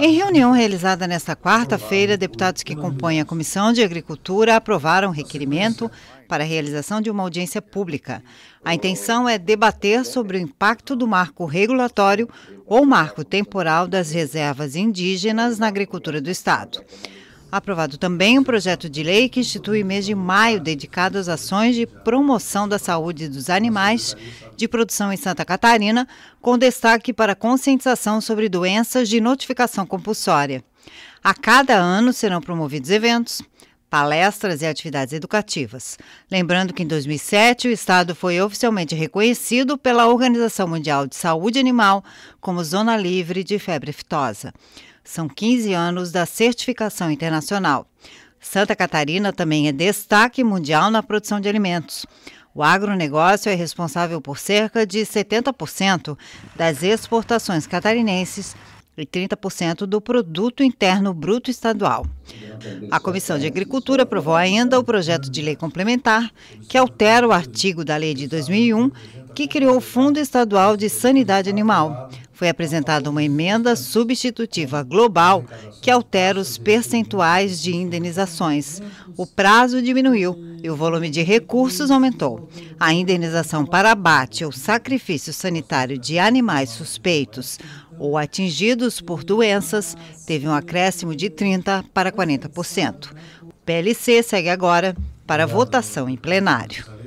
Em reunião realizada nesta quarta-feira, deputados que compõem a Comissão de Agricultura aprovaram requerimento para a realização de uma audiência pública. A intenção é debater sobre o impacto do marco regulatório ou marco temporal das reservas indígenas na agricultura do Estado. Aprovado também um projeto de lei que institui mês de maio dedicado às ações de promoção da saúde dos animais de produção em Santa Catarina, com destaque para conscientização sobre doenças de notificação compulsória. A cada ano serão promovidos eventos, palestras e atividades educativas. Lembrando que em 2007 o estado foi oficialmente reconhecido pela Organização Mundial de Saúde Animal como zona livre de febre aftosa. São 15 anos da certificação internacional. Santa Catarina também é destaque mundial na produção de alimentos. O agronegócio é responsável por cerca de 70% das exportações catarinenses e 30% do produto interno bruto estadual. A Comissão de Agricultura aprovou ainda o projeto de lei complementar que altera o artigo da Lei de 2001 que criou o Fundo Estadual de Sanidade Animal. Foi apresentada uma emenda substitutiva global que altera os percentuais de indenizações. O prazo diminuiu e o volume de recursos aumentou. A indenização para abate ou sacrifício sanitário de animais suspeitos ou atingidos por doenças teve um acréscimo de 30% para 40%. O PLC segue agora para votação em plenário.